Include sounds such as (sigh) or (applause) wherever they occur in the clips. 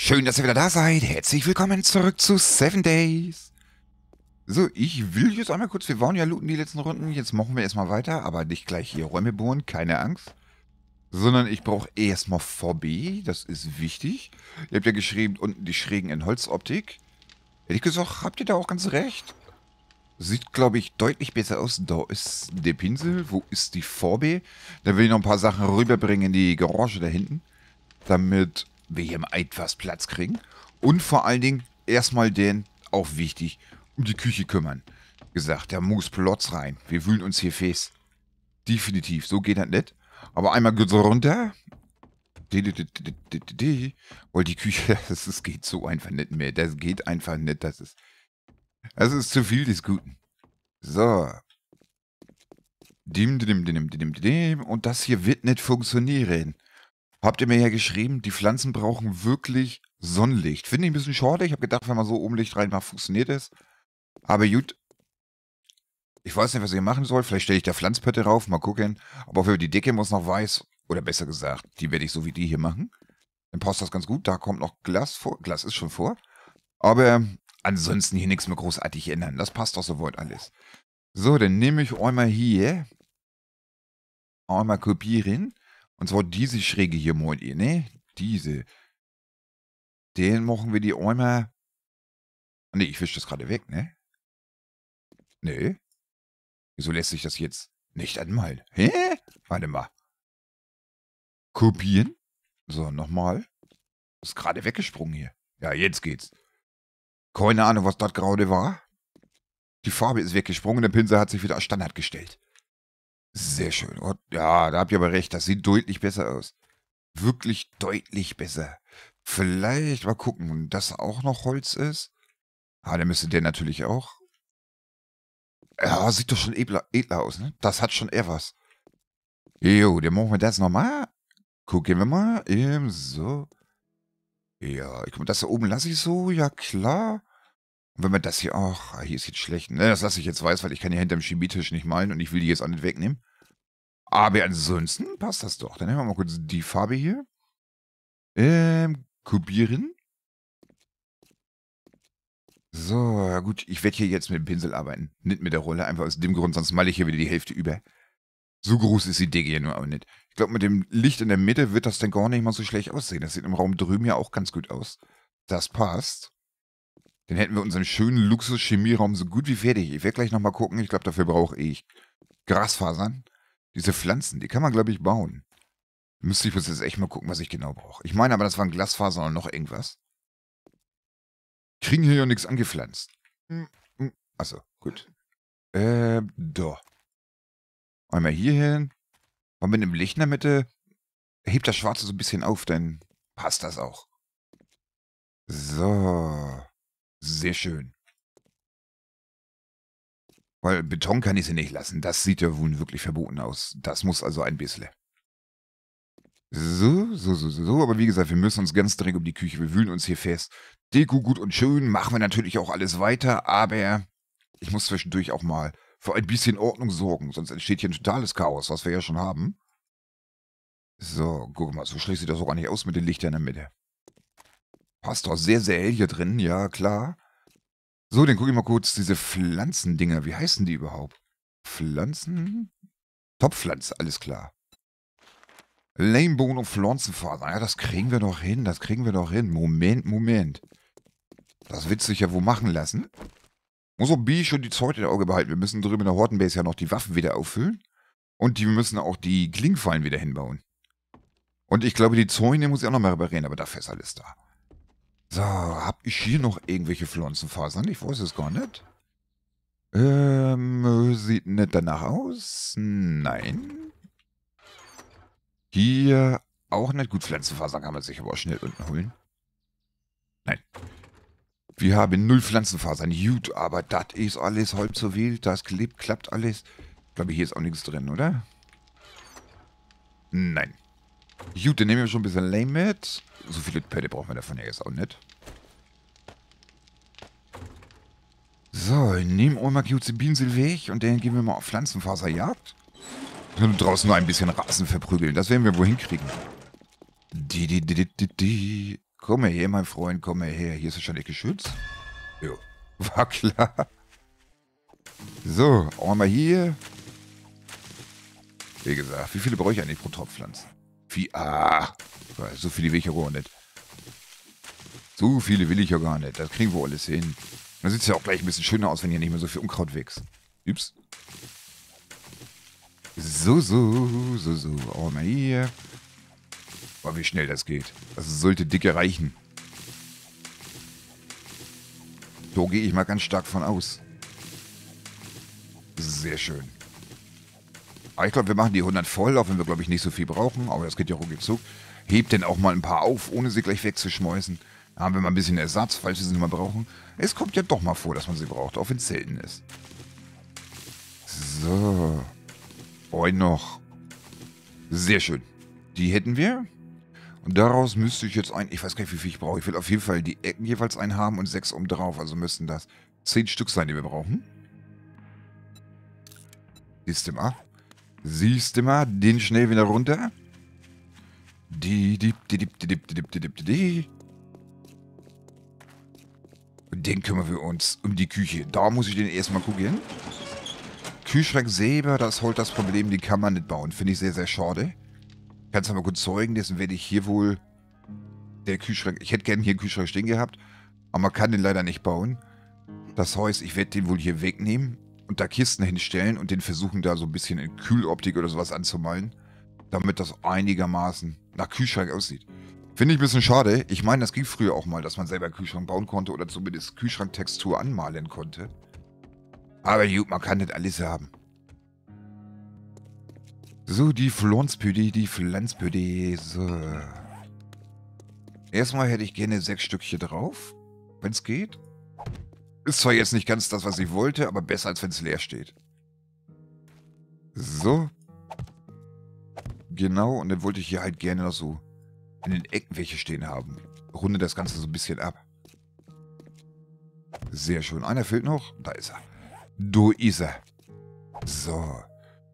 Schön, dass ihr wieder da seid. Herzlich willkommen zurück zu Seven Days. So, ich will jetzt einmal kurz, wir waren ja looten die letzten Runden, jetzt machen wir erstmal weiter, aber nicht gleich hier Räume bohren, keine Angst. Sondern ich brauche erstmal VB, das ist wichtig. Ihr habt ja geschrieben, unten die Schrägen in Holzoptik. Hätte ich gesagt, habt ihr da auch ganz recht. Sieht, glaube ich, deutlich besser aus. Da ist der Pinsel, wo ist die VB? Da will ich noch ein paar Sachen rüberbringen in die Garage da hinten, damit wir hier mal etwas Platz kriegen. Und vor allen Dingen erstmal den, auch wichtig, um die Küche kümmern. Gesagt, da muss Plotz rein. Wir wühlen uns hier fest. Definitiv, so geht das nicht. Aber einmal runter. Weil die Küche, (laughs) das, das geht so einfach nicht mehr. Das geht einfach nicht. Das ist, das ist zu viel des Guten. So. Dim, dim, dim, dim, dim. Und das hier wird nicht funktionieren habt ihr mir ja geschrieben, die Pflanzen brauchen wirklich Sonnenlicht. Finde ich ein bisschen schade. Ich habe gedacht, wenn man so oben Licht reinmacht, funktioniert es. Aber gut. Ich weiß nicht, was ich machen soll. Vielleicht stelle ich da Pflanzpötte rauf, mal gucken. Aber für die Decke muss noch weiß. Oder besser gesagt, die werde ich so wie die hier machen. Dann passt das ganz gut. Da kommt noch Glas vor. Glas ist schon vor. Aber ansonsten hier nichts mehr großartig ändern. Das passt doch soweit alles. So, dann nehme ich einmal hier. Einmal kopieren. Und zwar diese Schräge hier, meint ihr, ne? Diese. Den machen wir die einmal... Ne, ich wisch das gerade weg, ne? Ne? Wieso lässt sich das jetzt nicht anmalen? Hä? Warte mal. Kopieren? So, nochmal. Ist gerade weggesprungen hier. Ja, jetzt geht's. Keine Ahnung, was das gerade war. Die Farbe ist weggesprungen, der Pinsel hat sich wieder als Standard gestellt. Sehr schön. Und ja, da habt ihr aber recht. Das sieht deutlich besser aus. Wirklich deutlich besser. Vielleicht mal gucken, dass auch noch Holz ist. Ah, dann müsste der natürlich auch. Ja, sieht doch schon edler, edler aus, ne? Das hat schon eher was. Jo, dann machen wir das nochmal. Gucken wir mal. Eben so. Ja, ich, das da oben lasse ich so, ja klar. Und wenn wir das hier auch... Ah, hier ist jetzt schlecht. Ne, das lasse ich jetzt weiß, weil ich kann ja dem Chemietisch nicht malen und ich will die jetzt auch nicht wegnehmen. Aber ansonsten passt das doch. Dann nehmen wir mal kurz die Farbe hier. Ähm, kopieren. So, ja gut, ich werde hier jetzt mit dem Pinsel arbeiten. Nicht mit der Rolle, einfach aus dem Grund, sonst male ich hier wieder die Hälfte über. So groß ist die Decke ja nur auch nicht. Ich glaube, mit dem Licht in der Mitte wird das dann gar nicht mal so schlecht aussehen. Das sieht im Raum drüben ja auch ganz gut aus. Das passt. Dann hätten wir unseren schönen Luxus-Chemieraum so gut wie fertig. Ich werde gleich nochmal gucken. Ich glaube, dafür brauche ich Grasfasern. Diese Pflanzen, die kann man, glaube ich, bauen. Müsste ich jetzt echt mal gucken, was ich genau brauche. Ich meine aber, das waren Glasfasern und noch irgendwas. Kriegen hier ja nichts angepflanzt. Hm, hm. Achso, gut. Äh, da. Einmal hier hin. Und mit dem Licht in der Mitte hebt das Schwarze so ein bisschen auf, dann passt das auch. So. Sehr schön. Weil Beton kann ich sie nicht lassen. Das sieht ja wohl wirklich verboten aus. Das muss also ein bisschen. So, so, so, so, so. Aber wie gesagt, wir müssen uns ganz dringend um die Küche. Wir wühlen uns hier fest. Deko gut und schön. Machen wir natürlich auch alles weiter. Aber ich muss zwischendurch auch mal für ein bisschen Ordnung sorgen. Sonst entsteht hier ein totales Chaos, was wir ja schon haben. So, guck mal. So schlecht sieht das auch gar nicht aus mit den Lichtern in der Mitte. Passt doch sehr, sehr hell hier drin. Ja, klar. So, dann gucke ich mal kurz diese Pflanzendinger. Wie heißen die überhaupt? Pflanzen? Topfpflanze, alles klar. Lamebone und Pflanzenfaser. Ja, ah, das kriegen wir doch hin, das kriegen wir doch hin. Moment, Moment. Das wird sich ja wohl machen lassen. Muss auch B schon die Zeug in Auge behalten. Wir müssen drüben in der Hortenbase ja noch die Waffen wieder auffüllen. Und die müssen auch die Klingfallen wieder hinbauen. Und ich glaube, die Zäune muss ich auch nochmal mal reparieren, aber dafür ist alles da. So, hab ich hier noch irgendwelche Pflanzenfasern? Ich weiß es gar nicht. Ähm, sieht nicht danach aus. Nein. Hier auch nicht gut. Pflanzenfasern kann man sich aber auch schnell unten holen. Nein. Wir haben null Pflanzenfasern. Gut, aber das ist alles halb so wild. Das klebt, klappt alles. Ich glaube, hier ist auch nichts drin, oder? Nein. Gut, dann nehmen wir schon ein bisschen lame mit. So viele Pelle brauchen wir davon ja jetzt auch nicht. So, nehmen wir mal Cute Binsel weg und dann gehen wir mal auf Pflanzenfaserjagd. Und draußen noch ein bisschen Rasen verprügeln. Das werden wir wohl hinkriegen. Die, die, die, die, die. Komm her, mein Freund, komm her. Hier ist wahrscheinlich geschützt. Jo, war klar. So, auch mal hier. Wie gesagt, wie viele brauche ich eigentlich pro Topfpflanzen? viel. Ah, so viele will ich ja gar nicht. So viele will ich ja gar nicht. Das kriegen wir alles hin. Dann sieht es ja auch gleich ein bisschen schöner aus, wenn hier nicht mehr so viel Unkraut wächst. Ups. So, so, so, so. Oh, mal hier. Oh, wie schnell das geht. Das sollte dicke reichen. So gehe ich mal ganz stark von aus. Sehr schön. Aber ah, ich glaube, wir machen die 100 voll, auch wenn wir, glaube ich, nicht so viel brauchen. Aber das geht ja ruckig zug. Hebt denn auch mal ein paar auf, ohne sie gleich wegzuschmeißen. Da haben wir mal ein bisschen Ersatz, falls wir sie nicht nochmal brauchen. Es kommt ja doch mal vor, dass man sie braucht, auch wenn es selten ist. So. Oi noch. Sehr schön. Die hätten wir. Und daraus müsste ich jetzt ein... Ich weiß gar nicht, wie viel ich brauche. Ich will auf jeden Fall die Ecken jeweils einen haben und sechs oben drauf. Also müssten das zehn Stück sein, die wir brauchen. System 8. Siehst du mal den Schnee wieder runter? Die, die, die, die, die, die, die, die, die, die. Und den kümmern wir uns um die Küche. Da muss ich den erstmal gucken. Kühlschrank selber, das holt das Problem, den kann man nicht bauen. Finde ich sehr, sehr schade. Kannst aber gut zeugen, dessen werde ich hier wohl... Der Kühlschrank... Ich hätte gerne hier einen Kühlschrank stehen gehabt, aber man kann den leider nicht bauen. Das heißt, ich werde den wohl hier wegnehmen und da Kisten hinstellen und den versuchen da so ein bisschen in Kühloptik oder sowas anzumalen, damit das einigermaßen nach Kühlschrank aussieht. Finde ich ein bisschen schade. Ich meine, das ging früher auch mal, dass man selber Kühlschrank bauen konnte oder zumindest Kühlschranktextur anmalen konnte. Aber gut, man kann nicht alles haben. So, die Pflanzpüdi, die Pflanzpüdi. So. Erstmal hätte ich gerne sechs Stückchen drauf, wenn es geht. Ist zwar jetzt nicht ganz das, was ich wollte, aber besser, als wenn es leer steht. So. Genau, und dann wollte ich hier halt gerne noch so in den Ecken welche stehen haben. Runde das Ganze so ein bisschen ab. Sehr schön. Einer fehlt noch. Da ist er. Du ist er. So.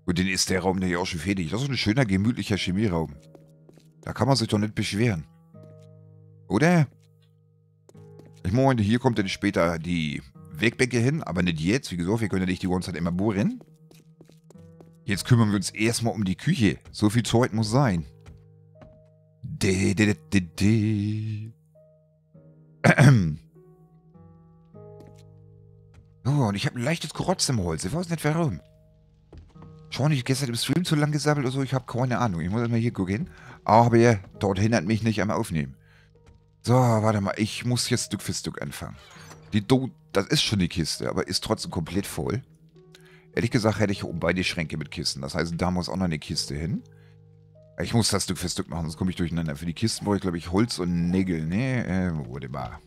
Und den ist der Raum der ja auch schon fertig. Das ist ein schöner, gemütlicher Chemieraum. Da kann man sich doch nicht beschweren. Oder? Ich meine, hier kommt dann später die Wegbänke hin, aber nicht jetzt. Wie gesagt, wir können ja nicht die ganze Zeit immer bohren. Jetzt kümmern wir uns erstmal um die Küche. So viel Zeug muss sein. De, de, de, de. de. Oh, (clears throat) und ich habe ein leichtes Korotz im Holz. Ich weiß nicht warum. Schon, ich gestern im Stream zu lang gesammelt oder so. Ich habe keine Ahnung. Ich muss erstmal hier gucken. Aber ja, dort hindert mich nicht am Aufnehmen. So, warte mal. Ich muss jetzt Stück für Stück anfangen. Die Do das ist schon die Kiste, aber ist trotzdem komplett voll. Ehrlich gesagt hätte ich oben beide Schränke mit Kisten. Das heißt, da muss auch noch eine Kiste hin. Ich muss das Stück für Stück machen, sonst komme ich durcheinander. Für die Kisten brauche ich, glaube ich, Holz und Nägel. Nee, äh, warte mal.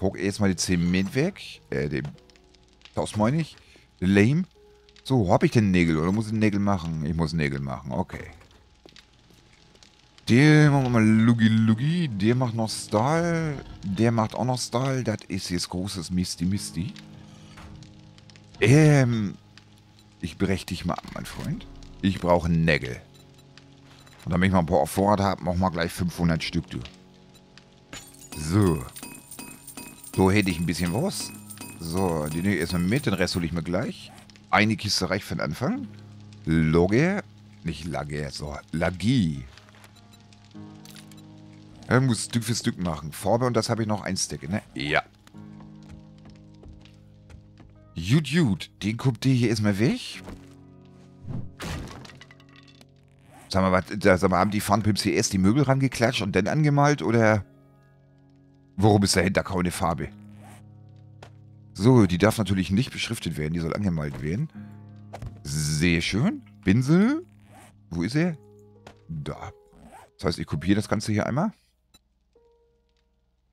Guck jetzt mal die Zement weg. Äh, den... Das meine ich. Lame. So, habe ich denn Nägel oder muss ich Nägel machen? Ich muss Nägel machen, okay. Den machen wir mal Lugi Lugi. Der macht noch Stahl. Der macht auch noch Stahl. Das ist jetzt großes Misty Misty. Ähm. Ich breche dich mal ab, mein Freund. Ich brauche Nägel. Und damit ich mal ein paar auf Vorrat habe, machen wir gleich 500 Stück, du. So. So hätte ich ein bisschen was. So, die nehme ich erstmal mit, den Rest hole ich mir gleich. Eine Kiste reicht für den Anfang. Logge. Nicht Lagge, so. Lagie. Er muss Stück für Stück machen. Vorbei und das habe ich noch ein Stack, ne? Ja. Jut, jut. Den Kupte hier erstmal weg. Sag mal, was, sag mal, haben die Funpimps hier erst die Möbel rangeklatscht und dann angemalt oder... Worum ist dahinter keine Farbe? So, die darf natürlich nicht beschriftet werden. Die soll angemalt werden. Sehr schön. Pinsel. Wo ist er? Da. Das heißt, ich kopiere das Ganze hier einmal.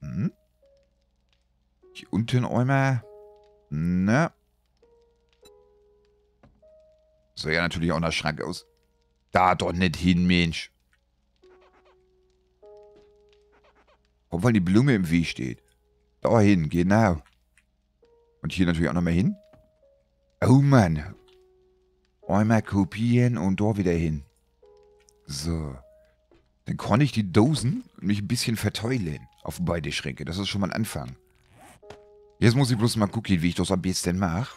Hm? Hier unten einmal. Na. Ne. So ja natürlich auch nach Schrank aus. Da doch nicht hin, Mensch. Warum, weil die Blume im Weg steht. Da hin, genau. Und hier natürlich auch nochmal hin. Oh Mann. Einmal kopieren und da wieder hin. So. Dann konnte ich die Dosen mich ein bisschen verteilen auf beide Schränke. Das ist schon mal ein Anfang. Jetzt muss ich bloß mal gucken, wie ich das am besten mache.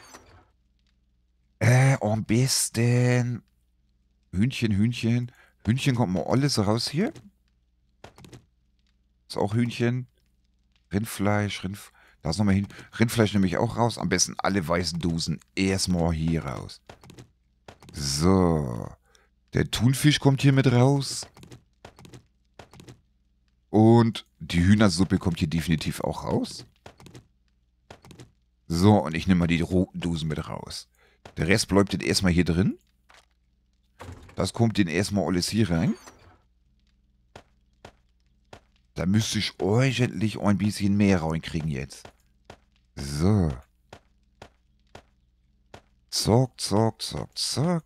Äh, am besten... Hühnchen, Hühnchen. Hühnchen kommt mal alles raus hier. Ist auch Hühnchen. Rindfleisch, Rindfleisch. Da ist nochmal hin. Rindfleisch nehme ich auch raus. Am besten alle weißen Dosen erstmal hier raus. So. Der Thunfisch kommt hier mit raus. Und die Hühnersuppe kommt hier definitiv auch raus. So, und ich nehme mal die roten Dosen mit raus. Der Rest bleibt jetzt erstmal hier drin. Das kommt den erstmal alles hier rein. Da müsste ich ordentlich ein bisschen mehr reinkriegen jetzt. So. Zock, zock, zock, zock.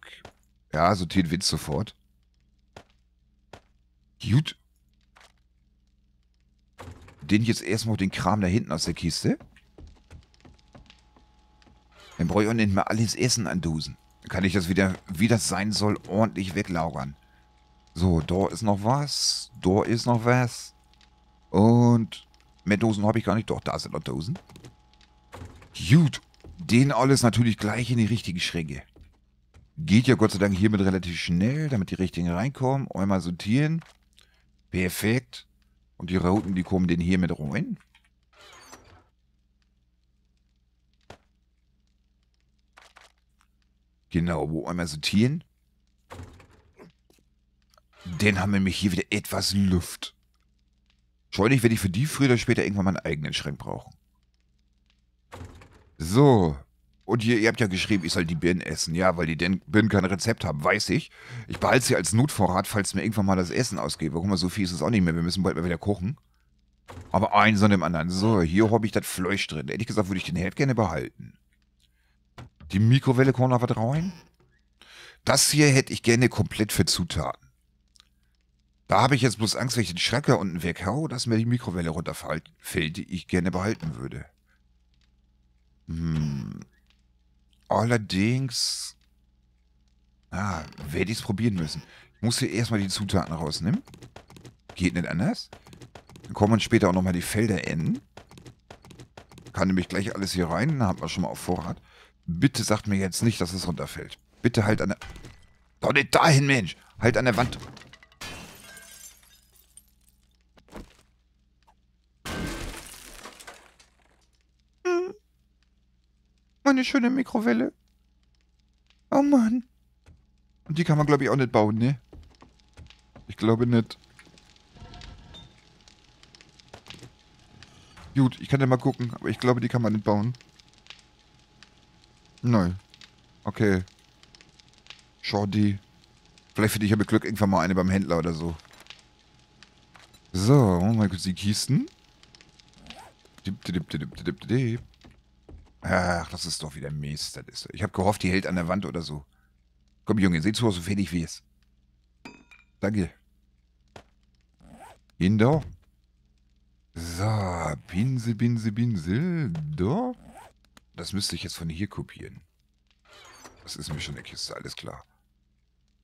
Ja, so Tilt Witz sofort. Gut den jetzt erstmal den Kram da hinten aus der Kiste. Dann brauche ich auch nicht mehr alles Essen andusen. Dann kann ich das wieder, wie das sein soll, ordentlich weglagern. So, da ist noch was. Da ist noch was. Und mehr Dosen habe ich gar nicht. Doch, da sind noch Dosen. Gut. Den alles natürlich gleich in die richtige Schränke. Geht ja Gott sei Dank hiermit relativ schnell, damit die richtigen reinkommen. Einmal sortieren. Perfekt. Und die Roten, die kommen denn hier mit rein? Genau, wo einmal sortieren. Dann haben wir nämlich hier wieder etwas Luft. Scheulich werde ich für die früher oder später irgendwann meinen eigenen Schrank brauchen. So, und ihr, ihr habt ja geschrieben, ich soll die Birnen essen. Ja, weil die Birnen kein Rezept haben, weiß ich. Ich behalte sie als Notvorrat, falls mir irgendwann mal das Essen ausgeht. Guck mal, so viel ist es auch nicht mehr. Wir müssen bald mal wieder kochen. Aber eins an dem anderen. So, hier habe ich das Fleisch drin. Ehrlich gesagt würde ich den Herd gerne behalten. Die Mikrowelle kann noch was rein. Das hier hätte ich gerne komplett für Zutaten. Da habe ich jetzt bloß Angst, wenn ich den Schrecker unten weghau, dass mir die Mikrowelle runterfällt, die ich gerne behalten würde. Hm. Allerdings... Ah, werde ich es probieren müssen. Ich muss hier erstmal die Zutaten rausnehmen. Geht nicht anders. Dann kommen später auch nochmal die Felder enden. Kann nämlich gleich alles hier rein. Dann haben wir schon mal auf Vorrat. Bitte sagt mir jetzt nicht, dass es runterfällt. Bitte halt an der... Doch nicht dahin, Mensch! Halt an der Wand. Meine schöne Mikrowelle. Oh Mann. Und die kann man, glaube ich, auch nicht bauen, ne? Ich glaube nicht. Gut, ich kann ja mal gucken, aber ich glaube, die kann man nicht bauen. Nein. Okay. Schau die. Vielleicht finde ich ja mit Glück irgendwann mal eine beim Händler oder so. So, oh mal kurz die Kisten. Dip, dip, dip, dip, dip, dip. Ach, das ist doch wieder mies, das ist. Ich habe gehofft, die hält an der Wand oder so. Komm, Junge, sieh zu, so fähig wie es. Danke. Hinter. So, Pinsel, Pinsel, Pinsel. Da. Das müsste ich jetzt von hier kopieren. Das ist mir schon eine Kiste, alles klar.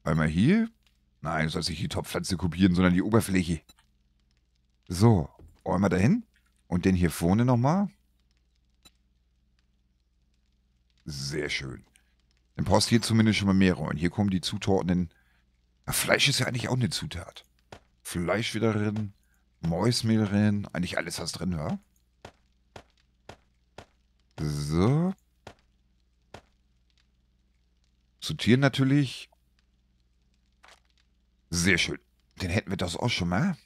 Einmal hier. Nein, du sollst nicht die Topfpflanze kopieren, sondern die Oberfläche. So, einmal dahin. Und den hier vorne nochmal. Sehr schön. Dann brauchst du hier zumindest schon mal mehrere. Und hier kommen die Zutaten. Fleisch ist ja eigentlich auch eine Zutat. Fleisch wieder drin, Mäusmehl drin, eigentlich alles was drin, war. So. Sortieren natürlich. Sehr schön. Den hätten wir das auch schon mal.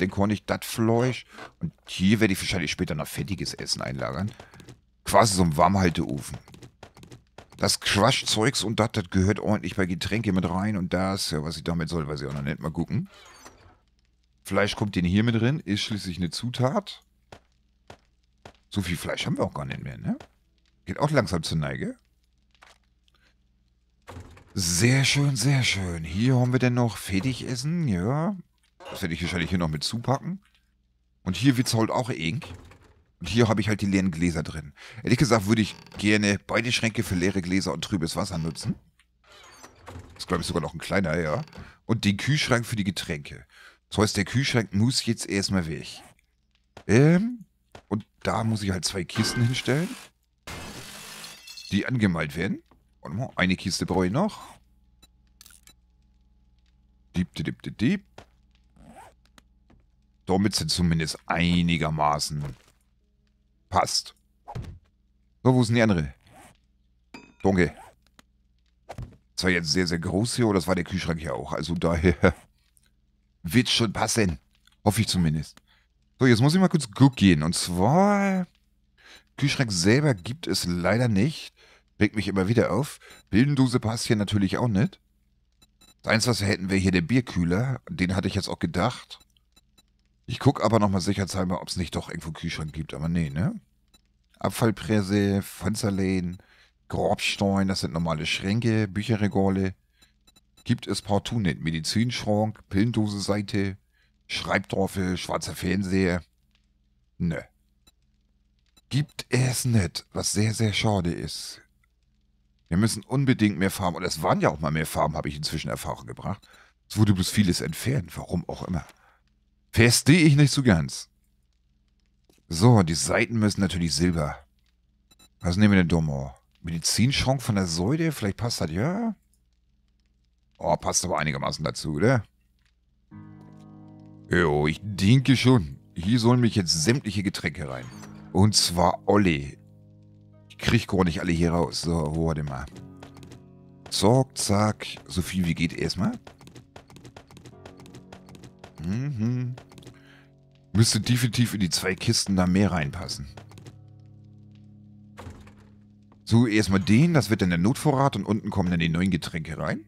Den konnte ich das Fleisch. Und hier werde ich wahrscheinlich später noch fettiges Essen einlagern. Quasi so ein Warmhalteofen das Crush-Zeugs und das, das gehört ordentlich bei Getränke mit rein und das, ja, was ich damit soll, weiß ich auch noch nicht. Mal gucken. Fleisch kommt den hier mit drin, ist schließlich eine Zutat. So viel Fleisch haben wir auch gar nicht mehr, ne? Geht auch langsam zur Neige. Sehr schön, sehr schön. Hier haben wir denn noch Fettigessen, ja. Das werde ich wahrscheinlich hier noch mit zupacken. Und hier wird's halt auch eng. Und hier habe ich halt die leeren Gläser drin. Ehrlich gesagt würde ich gerne beide Schränke für leere Gläser und trübes Wasser nutzen. Das glaube ich sogar noch ein kleiner, ja. Und den Kühlschrank für die Getränke. Das heißt, der Kühlschrank muss jetzt erstmal weg. Ähm, und da muss ich halt zwei Kisten hinstellen. Die angemalt werden. Warte mal, eine Kiste brauche ich noch. Dieb, dieb, dieb, dieb. Damit sind zumindest einigermaßen Passt. So, wo ist denn die andere? Dunkel. Das war jetzt sehr, sehr groß hier, oder das war der Kühlschrank hier auch. Also daher (laughs) wird schon passen. Hoffe ich zumindest. So, jetzt muss ich mal kurz gucken. Und zwar, Kühlschrank selber gibt es leider nicht. Regt mich immer wieder auf. Bildendose passt hier natürlich auch nicht. Das Einzige, was wir hätten, wäre hier der Bierkühler. Den hatte ich jetzt auch gedacht. Ich gucke aber nochmal sicherheitshalber, ob es nicht doch irgendwo Kühlschrank gibt, aber nee, ne? Abfallpresse, Fensterläden, Grobstein, das sind normale Schränke, Bücherregale. Gibt es partout nicht. Medizinschrank, Pillendosenseite, Schreibtorfe, schwarzer Fernseher. Ne. Gibt es nicht, was sehr, sehr schade ist. Wir müssen unbedingt mehr Farben, und es waren ja auch mal mehr Farben, habe ich inzwischen Erfahrung gebracht. Es wurde bloß vieles entfernt, warum auch immer. Verstehe ich nicht so ganz. So, die Seiten müssen natürlich Silber. Was nehmen wir denn Domo? Medizinschrank von der Säule? Vielleicht passt das, ja? Oh, passt aber einigermaßen dazu, oder? Jo, ich denke schon. Hier sollen mich jetzt sämtliche Getränke rein. Und zwar Olli. Ich krieg gar nicht alle hier raus. So, warte mal. Zock, zack. So viel wie geht erstmal. Mhm. Müsste definitiv in die zwei Kisten da mehr reinpassen. So, erstmal den, das wird dann der Notvorrat und unten kommen dann die neuen Getränke rein.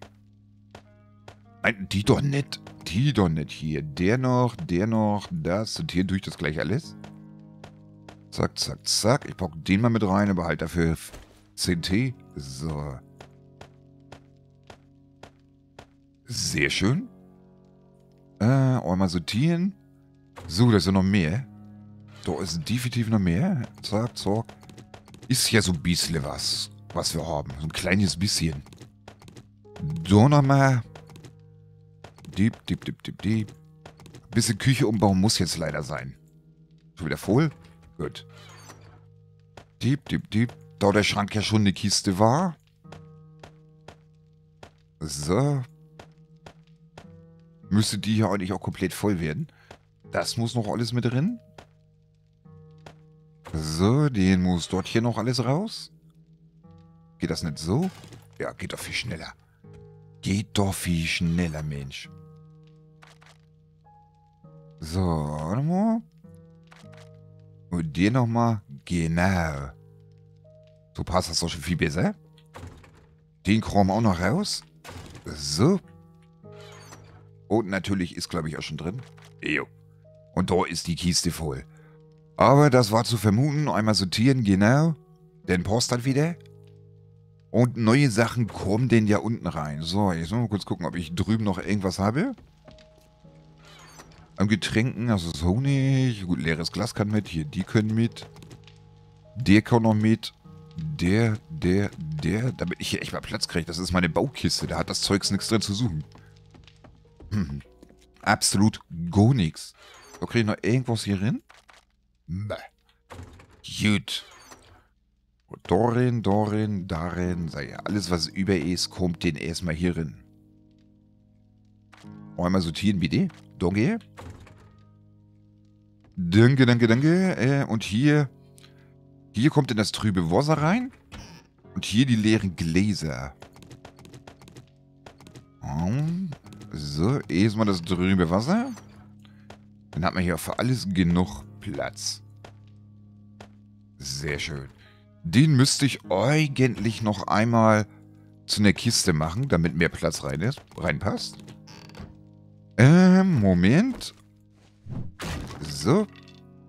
Nein, die doch nicht. Die doch nicht hier. Der noch, der noch, das und hier durch das gleich alles. Zack, zack, zack. Ich pack den mal mit rein, aber halt dafür 10 T. So. Sehr schön. Äh, einmal sortieren. So, da ist ja noch mehr. Da ist definitiv noch mehr. Zack, zack. Ist ja so ein bisschen was, was wir haben. So ein kleines bisschen. Da nochmal. Dieb, dieb, dieb, dieb, dieb. bisschen Küche umbauen muss jetzt leider sein. Schon wieder voll? Gut. Dieb, dieb, dieb. Da der Schrank ja schon eine Kiste war. So müsste die hier eigentlich auch komplett voll werden. Das muss noch alles mit drin. So, den muss dort hier noch alles raus. Geht das nicht so? Ja, geht doch viel schneller. Geht doch viel schneller, Mensch. So, warte mal. Und den nochmal. Genau. So passt das doch schon viel besser. Den wir auch noch raus. So. Und natürlich ist, glaube ich, auch schon drin. Jo. Und da ist die Kiste voll. Aber das war zu vermuten. Einmal sortieren, genau. Dann passt das wieder. Und neue Sachen kommen denn ja unten rein. So, jetzt müssen wir kurz gucken, ob ich drüben noch irgendwas habe. An Getränken, also ist Honig. Gut, leeres Glas kann mit. Hier, die können mit. Der kann noch mit. Der, der, der. Damit ich hier echt mal Platz kriege. Das ist meine Baukiste. Da hat das Zeugs nichts drin zu suchen. Hm. Absolut gar nichts. ich noch irgendwas hier hin? Bäh. Gut. Dorin, Dorin, darin, sei ja, alles was über ist, kommt den erstmal hier hin. Einmal sortieren, bitte. Danke. Danke, danke, danke. Äh, und hier, hier kommt in das trübe Wasser rein. Und hier die leeren Gläser. Oh. So, eh, jetzt mal das drübe Wasser. Dann hat man hier für alles genug Platz. Sehr schön. Den müsste ich eigentlich noch einmal zu einer Kiste machen, damit mehr Platz rein ist, reinpasst. Ähm, Moment. So.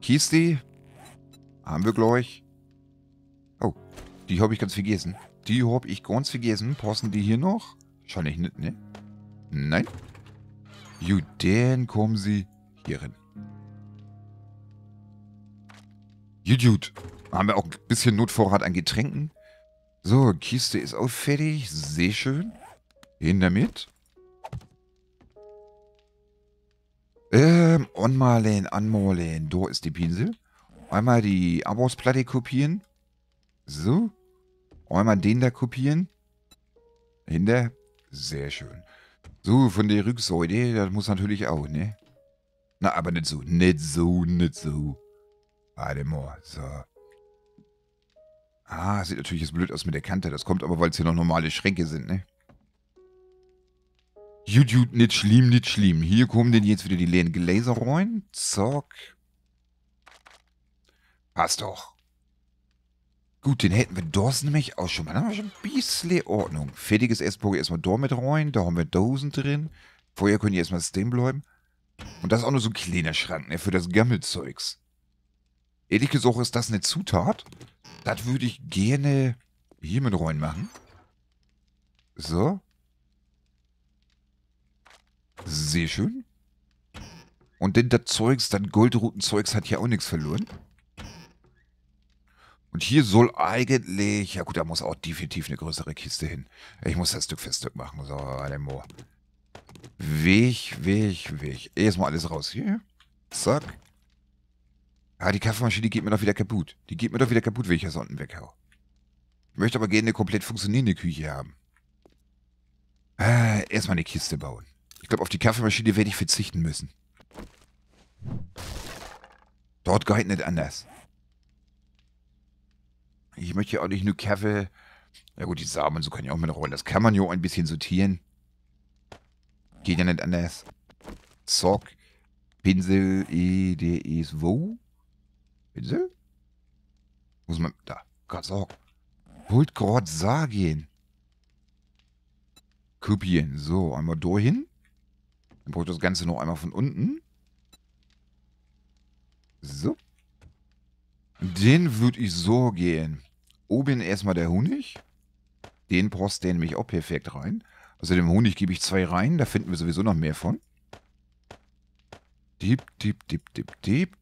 Kiste. Haben wir gleich. Oh, die habe ich ganz vergessen. Die habe ich ganz vergessen. Passen die hier noch? Wahrscheinlich nicht, ne? Nein. Juden, kommen Sie hierhin. Gut, gut. Haben wir auch ein bisschen Notvorrat an Getränken. So, Kiste ist auch fertig. Sehr schön. Hin damit. Ähm, anmalen, anmalen. Da ist die Pinsel. Einmal die Abosplatte kopieren. So. Einmal den da kopieren. Hinter. Sehr schön. So, von der Rückseite, das muss natürlich auch, ne? Na, aber nicht so, nicht so, nicht so. Warte mal, so. Ah, sieht natürlich jetzt blöd aus mit der Kante. Das kommt aber, weil es hier noch normale Schränke sind, ne? YouTube, nicht schlimm, nicht schlimm. Hier kommen denn jetzt wieder die leeren Gläser rein. Zock. Passt doch. Gut, den hätten wir Dosen nämlich auch schon mal. Dann haben wir schon ein bisschen Ordnung. Fertiges Essbogen erstmal da mit rein. Da haben wir Dosen drin. Vorher können die erstmal stehen bleiben. Und das ist auch nur so ein kleiner Schrank, ne? Für das Gammelzeugs. Ehrlich gesagt ist das eine Zutat. Das würde ich gerne hier mit reinmachen. So. Sehr schön. Und denn das Zeugs, das Goldrutenzeugs hat hier auch nichts verloren. Und hier soll eigentlich, ja gut, da muss auch definitiv eine größere Kiste hin. Ich muss das Stück für Stück machen. So, Alemo. Weg, weg, weg. Erstmal alles raus. Hier. Zack. Ah, die Kaffeemaschine geht mir doch wieder kaputt. Die geht mir doch wieder kaputt, wenn ich das unten weghau. Ich möchte aber gerne eine komplett funktionierende Küche haben. Ah, erstmal eine Kiste bauen. Ich glaube, auf die Kaffeemaschine werde ich verzichten müssen. Dort geht nicht anders ich möchte ja auch nicht nur Kaffee. Ja gut, die Samen, so kann ich auch mit rollen. Das kann man ja auch ein bisschen sortieren. Geht ja nicht anders. Zock. Pinsel, E, D, E, ist wo? Pinsel? Muss man, da, Gott Zock. Wollt gerade sagen. Kopieren. So, einmal dorthin. Dann brauche ich das Ganze noch einmal von unten. So. Den würde ich so gehen oben erstmal der Honig. Den passt der nämlich auch perfekt rein. Also dem Honig gebe ich zwei rein. Da finden wir sowieso noch mehr von. Dieb, dieb, dieb, dieb, dieb.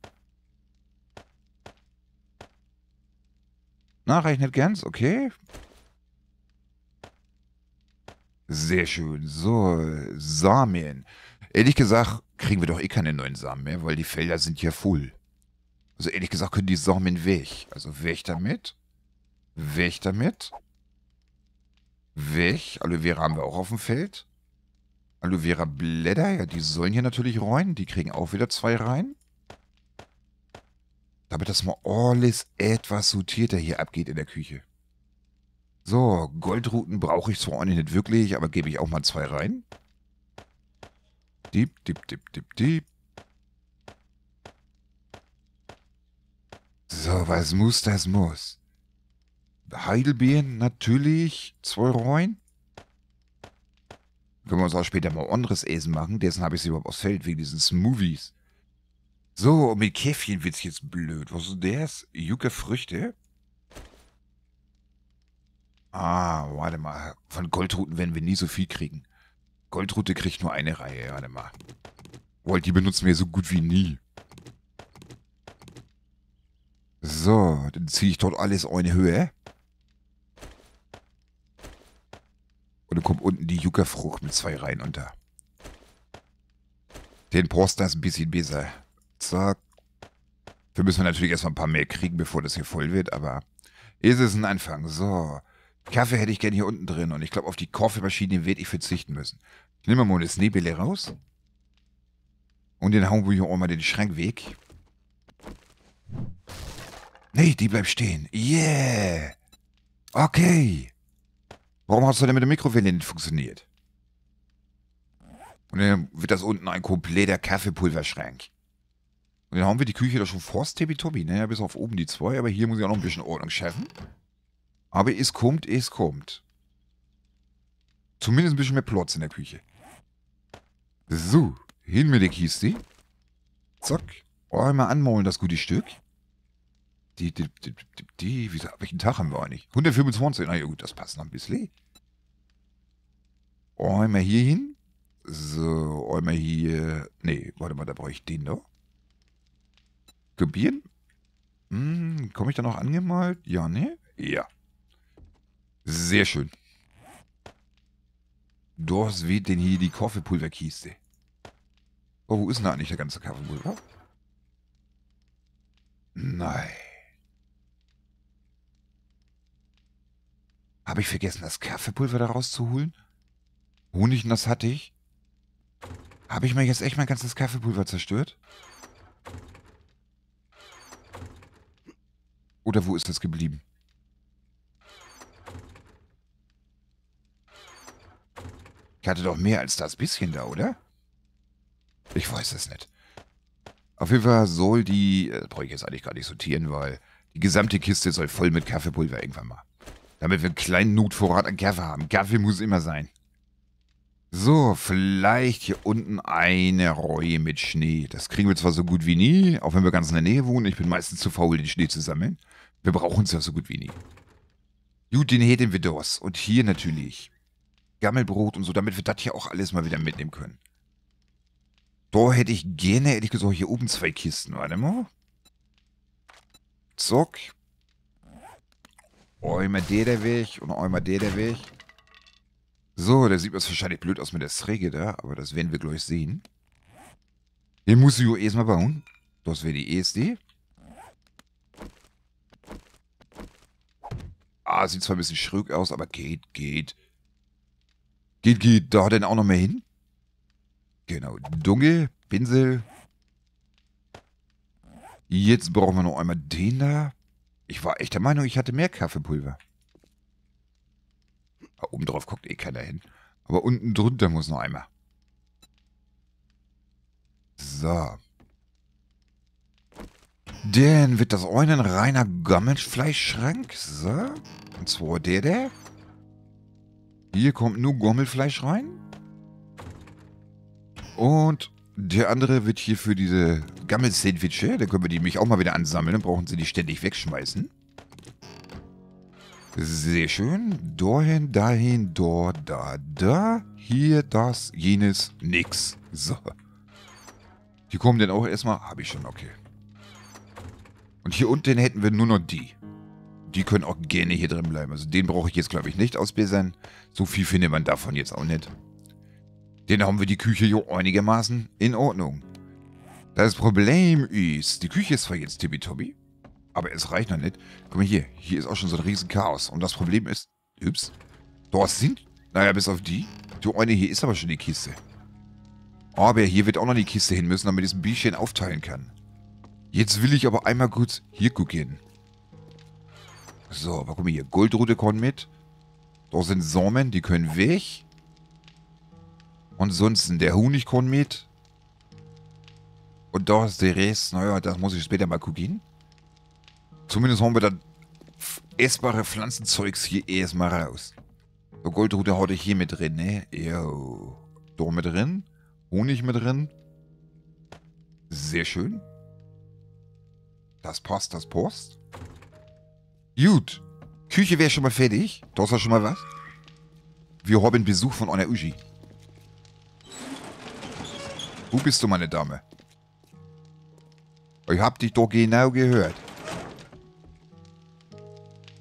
Nachrechnet ganz? Okay. Sehr schön. So, Samen. Ehrlich gesagt, kriegen wir doch eh keine neuen Samen mehr, weil die Felder sind ja voll. Also ehrlich gesagt können die Samen weg. Also weg damit. Weg damit. Weg. Aloe Vera haben wir auch auf dem Feld. Aloe Vera Blätter, ja, die sollen hier natürlich rein. Die kriegen auch wieder zwei rein. Damit das mal alles etwas sortierter hier abgeht in der Küche. So, Goldruten brauche ich zwar auch nicht wirklich, aber gebe ich auch mal zwei rein. Dieb, dieb, dieb, dieb, dieb. So, was muss, das muss. Heidelbeeren natürlich, zwei rein. Können wir uns auch später mal anderes Essen machen. Dessen habe ich sie überhaupt aus Feld, wegen diesen Smoothies. So, und mit Käffchen wird's jetzt blöd. Was ist das? Yucca-Früchte? Ah, warte mal. Von Goldruten werden wir nie so viel kriegen. Goldrute kriegt nur eine Reihe, warte mal. Wollt, die benutzen wir so gut wie nie. So, dann ziehe ich dort alles eine Höhe. Und dann kommt unten die Yucca-Frucht mit zwei Reihen unter. Den Poster ist ein bisschen besser. Zack. Dafür müssen wir natürlich erstmal ein paar mehr kriegen, bevor das hier voll wird, aber ist es ein Anfang. So. Kaffee hätte ich gerne hier unten drin und ich glaube, auf die Kaffeemaschine werde ich verzichten müssen. Ich nehme mal das Nebele raus. Und den hauen wir hier auch mal den Schrank weg. Nee, die bleibt stehen. Yeah. Okay. Warum hast du denn mit der Mikrowelle nicht funktioniert? Und dann wird das unten ein kompletter Kaffeepulverschrank. Und dann haben wir die Küche da schon forst tippitoppi, ne? Bis auf oben die zwei, aber hier muss ich auch noch ein bisschen Ordnung schaffen. Aber es kommt, es kommt. Zumindest ein bisschen mehr Platz in der Küche. So, hin mit der Kiste. Zack. Einmal anmaulen das gute Stück. Die, die, die, die, die wie, welchen Tag haben wir eigentlich? 125, na ja gut, das passt noch ein bisschen. Einmal hier hin. So, einmal hier. Nee, warte mal, da brauche ich den doch. Kopieren. Hm, komme ich da noch angemalt? Ja, ne? Ja. Sehr schön. Das weht denn hier die Kaffeepulverkiste. Oh, wo ist denn da eigentlich der ganze Kaffeepulver? Nein. Habe ich vergessen, das Kaffeepulver da rauszuholen? Honignass hatte ich. Habe ich mir jetzt echt mein ganzes Kaffeepulver zerstört? Oder wo ist das geblieben? Ich hatte doch mehr als das bisschen da, oder? Ich weiß es nicht. Auf jeden Fall soll die... Äh, brauche ich jetzt eigentlich gar nicht sortieren, weil die gesamte Kiste soll voll mit Kaffeepulver irgendwann mal damit wir einen kleinen Notvorrat an Kaffee haben. Kaffee muss immer sein. So, vielleicht hier unten eine Reue mit Schnee. Das kriegen wir zwar so gut wie nie, auch wenn wir ganz in der Nähe wohnen. Ich bin meistens zu faul, den Schnee zu sammeln. Wir brauchen es ja so gut wie nie. Gut, den hätten wir das. Und hier natürlich Gammelbrot und so, damit wir das hier auch alles mal wieder mitnehmen können. Da hätte ich gerne, ehrlich gesagt, hier oben zwei Kisten. Warte mal. Zock. Einmal der der Weg und einmal der der Weg. So, da sieht es wahrscheinlich blöd aus mit der Strecke da, aber das werden wir gleich sehen. Den muss ich erstmal bauen. Das wäre die ESD. Ah, sieht zwar ein bisschen schräg aus, aber geht, geht. Geht, geht. Da hat er dann auch noch mehr hin. Genau. Dunkel, Pinsel. Jetzt brauchen wir noch einmal den da. Ich war echt der Meinung, ich hatte mehr Kaffeepulver. Da oben drauf guckt eh keiner hin. Aber unten drunter muss noch einmal. So. Denn wird das auch ein reiner Gammelfleischschrank. So. Und zwar der der. Hier kommt nur Gommelfleisch rein. Und der andere wird hier für diese Gammelsandwiche, da können wir die nämlich auch mal wieder ansammeln, dann brauchen sie die ständig wegschmeißen. Sehr schön. Dorhin, dahin, dort, da, da. Hier, das, jenes, nix. So. Die kommen dann auch erstmal. Habe ich schon, okay. Und hier unten hätten wir nur noch die. Die können auch gerne hier drin bleiben. Also den brauche ich jetzt, glaube ich, nicht ausbessern. So viel findet man davon jetzt auch nicht dann haben wir die Küche ja einigermaßen in Ordnung. Das Problem ist, die Küche ist zwar jetzt tippitoppi, aber es reicht noch nicht. Guck mal hier, hier ist auch schon so ein riesen Chaos. Und das Problem ist, ups, dort sind, naja, bis auf die. die eine, hier ist aber schon die Kiste. Aber hier wird auch noch die Kiste hin müssen, damit ich es ein bisschen aufteilen kann. Jetzt will ich aber einmal kurz hier gucken. So, guck mal hier, Goldrute kommen mit. Da sind Samen, die können weg. Und sonst der Honigkornmet. Und da ist der Rest. Naja, das muss ich später mal gucken. Zumindest haben wir dann essbare Pflanzenzeugs hier erstmal raus. So, Goldrute hatte ich hier mit drin, ne? Jo. Da mit drin. Honig mit drin. Sehr schön. Das passt, das passt. Gut. Küche wäre schon mal fertig. Da ist ja schon mal was. Wir haben Besuch von einer Uschi. Wo bist du, meine Dame? Ich hab dich doch genau gehört.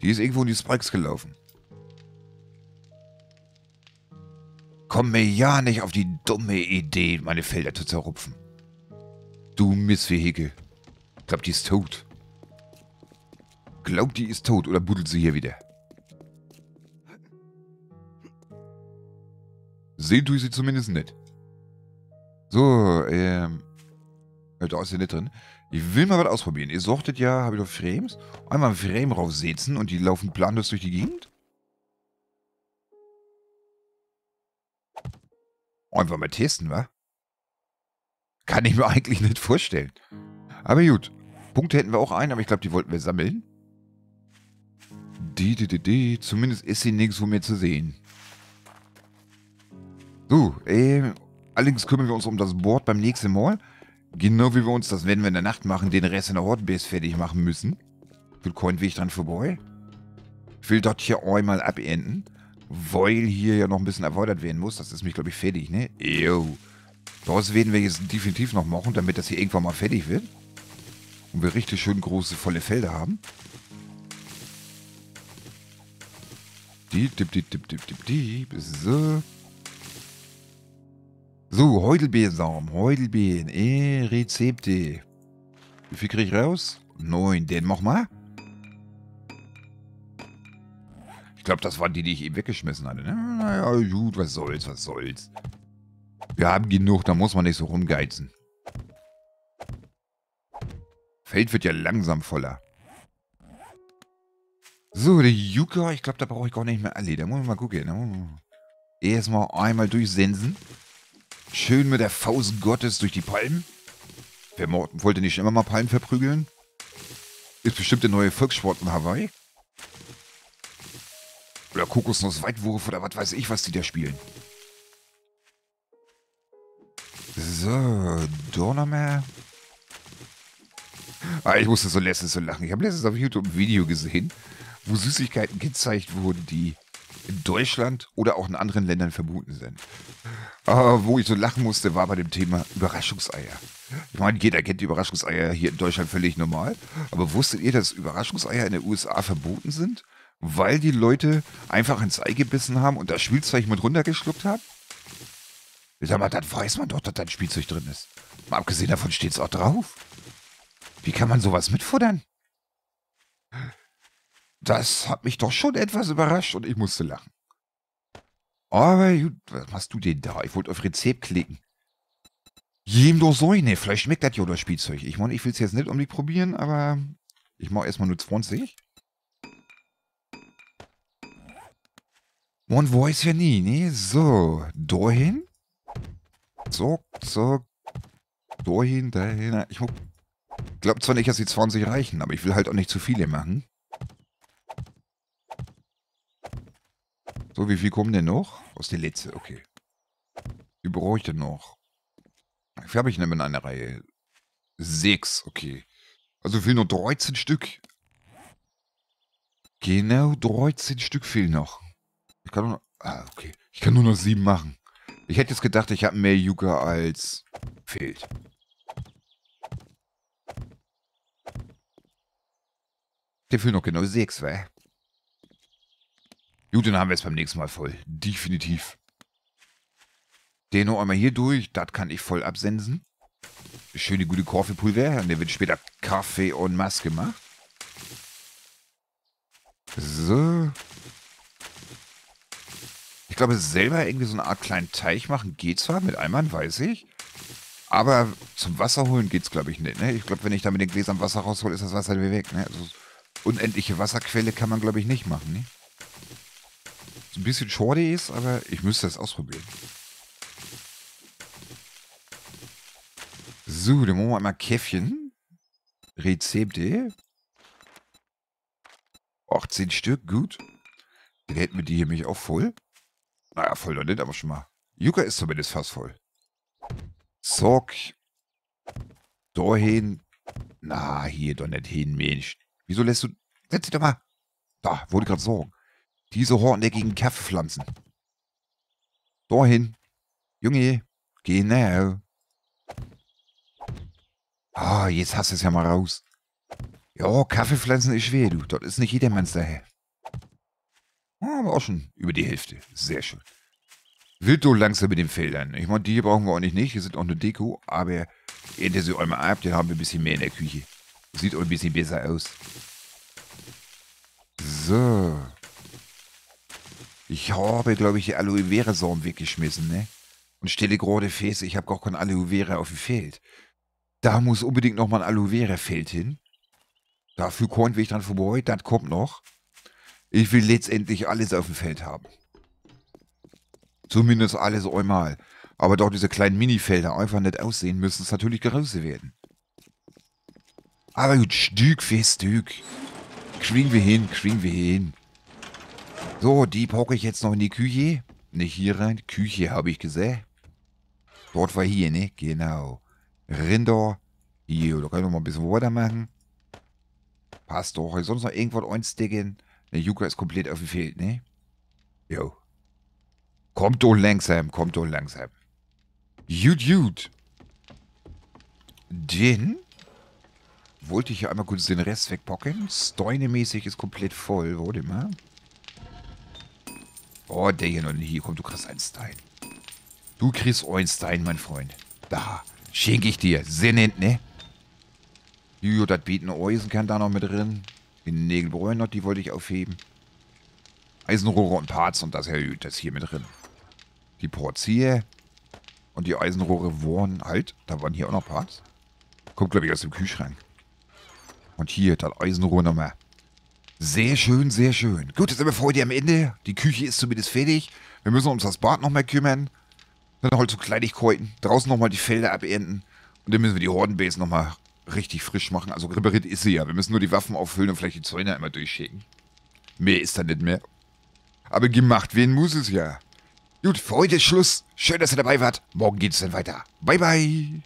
Die ist irgendwo in die Spikes gelaufen. Komm mir ja nicht auf die dumme Idee, meine Felder zu zerrupfen. Du Missvehikel. Ich glaub, die ist tot. Glaub, die ist tot oder buddelt sie hier wieder? Sehen tue ich sie zumindest nicht. So, ähm. Äh, da ist ja nicht drin. Ich will mal was ausprobieren. Ihr suchtet ja, habe ich doch Frames? Einmal ein Frame raufsetzen und die laufen planlos durch die Gegend? Einfach mal testen, wa? Kann ich mir (laughs) eigentlich nicht vorstellen. Aber gut. Punkte hätten wir auch einen, aber ich glaube, die wollten wir sammeln. Die, die, die, die. Zumindest ist sie nirgendwo mehr zu sehen. So, ähm. Allerdings kümmern wir uns um das Board beim nächsten Mal. Genau wie wir uns, das werden wir in der Nacht machen, den Rest in der Hotbase fertig machen müssen. Will ich dran vorbei. Ich will dort hier einmal abenden, weil hier ja noch ein bisschen erweitert werden muss. Das ist mich, glaube ich, fertig, ne? Jo. Das werden wir jetzt definitiv noch machen, damit das hier irgendwann mal fertig wird. Und wir richtig schön große, volle Felder haben. Die, dip, dip, dip, dip, dip, dip. So. So, Heudelbeersaum, Heudelbeeren, e Rezepte. Wie viel kriege ich raus? Neun, den mal. Ich glaube, das waren die, die ich eben weggeschmissen hatte. Ne? Naja, gut, was soll's, was soll's. Wir haben genug, da muss man nicht so rumgeizen. Feld wird ja langsam voller. So, der Yuka, ich glaube, da brauche ich gar nicht mehr alle. Ah, da muss ich mal gucken. Erstmal einmal durchsensen. Schön mit der Faust Gottes durch die Palmen. Wer wollte nicht immer mal Palmen verprügeln? Ist bestimmt der neue Volkssport in Hawaii. Oder Kokosnuss-Weitwurf oder was weiß ich, was die da spielen. So, Dornamer. Ah, ich musste so letztens so lachen. Ich habe letztens auf YouTube ein Video gesehen, wo Süßigkeiten gezeigt wurden, die in Deutschland oder auch in anderen Ländern verboten sind. Aber wo ich so lachen musste, war bei dem Thema Überraschungseier. Ich meine, jeder kennt die Überraschungseier hier in Deutschland völlig normal. Aber wusstet ihr, dass Überraschungseier in den USA verboten sind? Weil die Leute einfach ins Ei gebissen haben und das Spielzeug mit runtergeschluckt haben? Ich sag mal, dann weiß man doch, dass da ein Spielzeug drin ist. Mal abgesehen davon steht es auch drauf. Wie kann man sowas mitfuttern? das hat mich doch schon etwas überrascht und ich musste lachen. Aber gut, was machst du denn da? Ich wollte auf Rezept klicken. Jedem doch Säune. Vielleicht schmeckt das ja das Spielzeug. Ich meine, ich will es jetzt nicht unbedingt probieren, aber ich mache erstmal nur 20. Und Man weiß ja nie, ne? So, dahin. Zock, zock. Dahin, dahin. Ich glaube zwar nicht, dass die 20 reichen, aber ich will halt auch nicht zu viele machen. So, wie viel kommen denn noch? Aus der letzte, okay. Wie brauche ich denn noch? Wie viel habe ich denn in einer Reihe? Sechs, okay. Also fehlen noch 13 Stück. Genau 13 Stück fehlen noch. Ich kann nur noch, ah, okay. Ich kann nur noch sieben machen. Ich hätte jetzt gedacht, ich habe mehr Yuga als fehlt. Der fehlen noch genau sechs, weh? Gut, den haben wir jetzt beim nächsten Mal voll. Definitiv. Den noch einmal hier durch. Das kann ich voll absensen. Schöne gute Kaffeepulver. Und der wird später Kaffee und Mass gemacht. So. Ich glaube, selber irgendwie so eine Art kleinen Teich machen geht zwar mit Eimern, weiß ich. Aber zum Wasser holen geht es, glaube ich, nicht. Ne? Ich glaube, wenn ich da mit den Gläsern Wasser raushole, ist das Wasser wieder weg. Ne? Also, unendliche Wasserquelle kann man, glaube ich, nicht machen. Ne? ein bisschen shorty ist, aber ich müsste das ausprobieren. So, dann machen wir mal Käffchen. Rezepte. 18 Stück, gut. Dann hätten wir die hier mich auch voll. Naja, voll noch nicht, aber schon mal. Yuka ist zumindest fast voll. Zock. Dorhin. Na, hier doch nicht hin, Mensch. Wieso lässt du... Setz dich doch mal. Da, wollte gerade sorgen. Diese horneckigen Kaffeepflanzen. Dorthin. Junge. Genau. Ah, jetzt hast du es ja mal raus. Ja, Kaffeepflanzen ist schwer, du. Dort ist nicht jedermanns daher. Ah, aber auch schon über die Hälfte. Sehr schön. Wird so langsam mit den Feldern. Ich meine, die brauchen wir auch nicht, nicht. Die sind auch eine Deko, aber ernte sie einmal ab, Den haben wir ein bisschen mehr in der Küche. Sieht auch ein bisschen besser aus. So. Ich habe, glaube ich, die Aloe Vera Saum weggeschmissen, ne? Und stelle gerade fest, ich habe gar kein Aloe Vera auf dem Feld. Da muss unbedingt nochmal ein Aloe Vera Feld hin. Dafür konnte ich dran vorbei, das kommt noch. Ich will letztendlich alles auf dem Feld haben. Zumindest alles einmal. Aber doch diese kleinen Minifelder einfach nicht aussehen, müssen es natürlich größer werden. Aber gut, Stück für Stück. Kriegen wir hin, kriegen wir hin. So, die pocke ich jetzt noch in die Küche. Nicht hier rein. Küche habe ich gesehen. Dort war hier, ne? Genau. Rinder. Hier, da können wir mal ein bisschen weitermachen. Passt doch. sonst noch irgendwas einsticken? Der Juka ist komplett auf dem Feld, ne? Jo. Kommt doch langsam, kommt doch langsam. Jut, jut. Den wollte ich ja einmal kurz den Rest wegpocken. Steunemäßig ist komplett voll. Warte mal. Oh, der hier noch nicht. komm, du kriegst einen Stein. Du kriegst einen Stein, mein Freund. Da, schenke ich dir. Sinnend, ne? Jujo, das bieten Eisenkern da noch mit drin. Den Nägelbräuen noch, die wollte ich aufheben. Eisenrohre und Parts und das, das hier mit drin. Die Ports hier. Und die Eisenrohre waren halt. Da waren hier auch noch Parts. Kommt, glaube ich, aus dem Kühlschrank. Und hier, das Eisenrohr nochmal. Sehr schön, sehr schön. Gut, jetzt sind wir für heute am Ende. Die Küche ist zumindest fertig. Wir müssen uns das Bad noch mal kümmern. Dann halt so Kleinigkeiten. Draußen nochmal die Felder abernten. Und dann müssen wir die Hordenbase nochmal richtig frisch machen. Also repariert ist sie ja. Wir müssen nur die Waffen auffüllen und vielleicht die Zäune einmal durchschicken. Mehr ist da nicht mehr. Aber gemacht werden muss es ja. Gut, für heute ist Schluss. Schön, dass ihr dabei wart. Morgen geht es dann weiter. Bye, bye.